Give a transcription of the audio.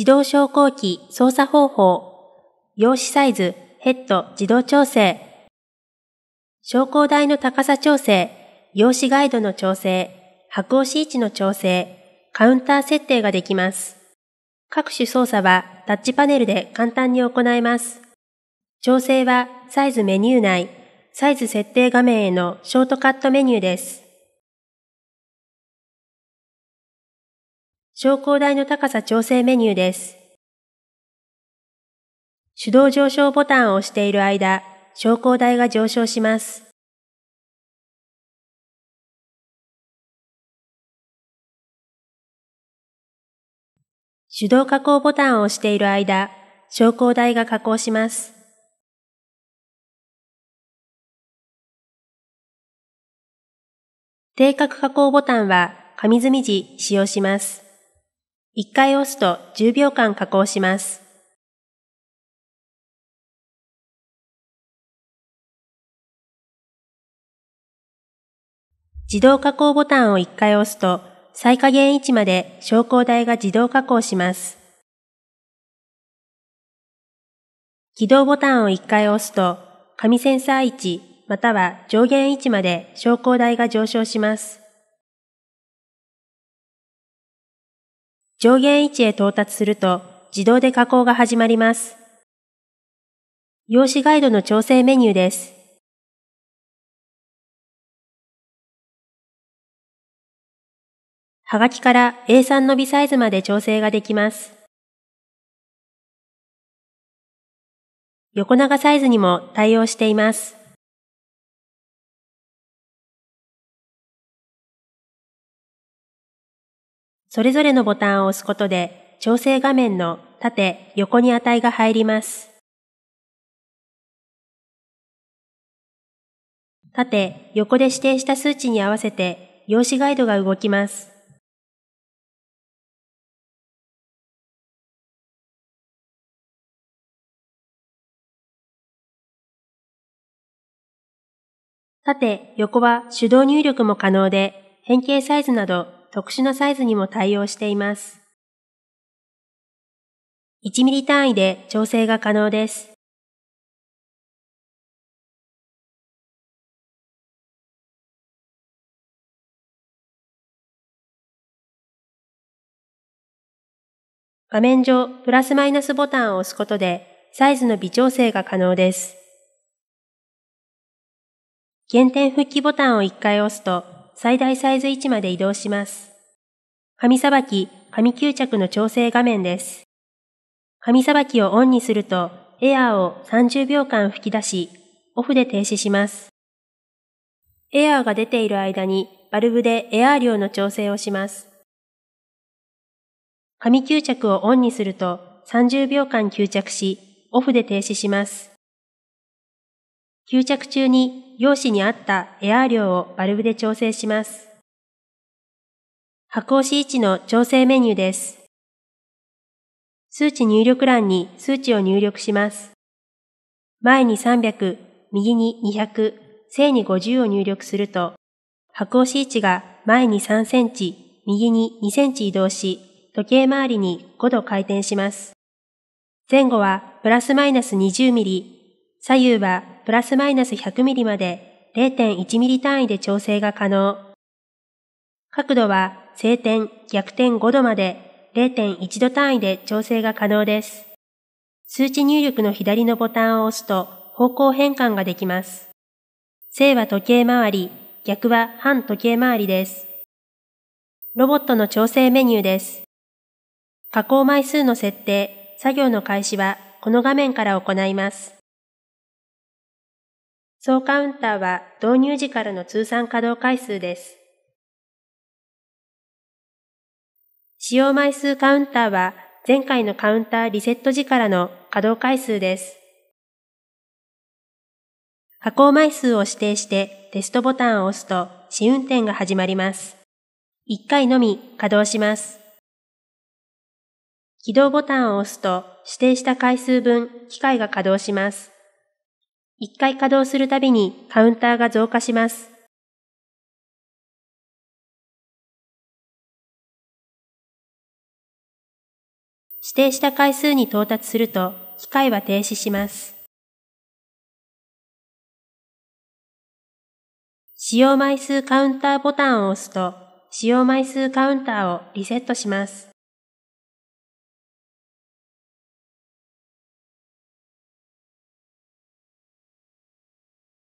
自動昇降機操作方法、用紙サイズ、ヘッド自動調整、昇降台の高さ調整、用紙ガイドの調整、白押し位置の調整、カウンター設定ができます。各種操作はタッチパネルで簡単に行えます。調整はサイズメニュー内、サイズ設定画面へのショートカットメニューです。昇降台の高さ調整メニューです。手動上昇ボタンを押している間、昇降台が上昇します。手動加工ボタンを押している間、昇降台が加工します。定格加工ボタンは、紙積み時使用します。1回押すと10秒間加工します。自動加工ボタンを1回押すと最下限位置まで昇降台が自動加工します。起動ボタンを1回押すと紙センサー位置または上限位置まで昇降台が上昇します。上限位置へ到達すると自動で加工が始まります。用紙ガイドの調整メニューです。はがきから A3 伸びサイズまで調整ができます。横長サイズにも対応しています。それぞれのボタンを押すことで、調整画面の縦、横に値が入ります。縦、横で指定した数値に合わせて、用紙ガイドが動きます。縦、横は手動入力も可能で、変形サイズなど特殊なサイズにも対応しています。1ミリ単位で調整が可能です。画面上、プラスマイナスボタンを押すことで、サイズの微調整が可能です。原点復帰ボタンを1回押すと、最大サイズ置まで移動します。紙さばき、紙吸着の調整画面です。紙さばきをオンにすると、エアーを30秒間吹き出し、オフで停止します。エアーが出ている間に、バルブでエアー量の調整をします。紙吸着をオンにすると、30秒間吸着し、オフで停止します。吸着中に、用紙に合ったエアー量をバルブで調整します。箱押し位置の調整メニューです。数値入力欄に数値を入力します。前に300、右に200、正に50を入力すると、箱押し位置が前に3センチ、右に2センチ移動し、時計回りに5度回転します。前後はプラスマイナス20ミリ、左右はプラスマイナス100ミリまで0.1ミリ単位で調整が可能。角度は晴天、逆転5度まで0.1度単位で調整が可能です。数値入力の左のボタンを押すと方向変換ができます。正は時計回り、逆は反時計回りです。ロボットの調整メニューです。加工枚数の設定、作業の開始はこの画面から行います。総カウンターは導入時からの通算稼働回数です。使用枚数カウンターは前回のカウンターリセット時からの稼働回数です。加工枚数を指定してテストボタンを押すと試運転が始まります。1回のみ稼働します。起動ボタンを押すと指定した回数分機械が稼働します。1回稼働するたびにカウンターが増加します。指定した回数に到達すると、機械は停止します。使用枚数カウンターボタンを押すと、使用枚数カウンターをリセットします。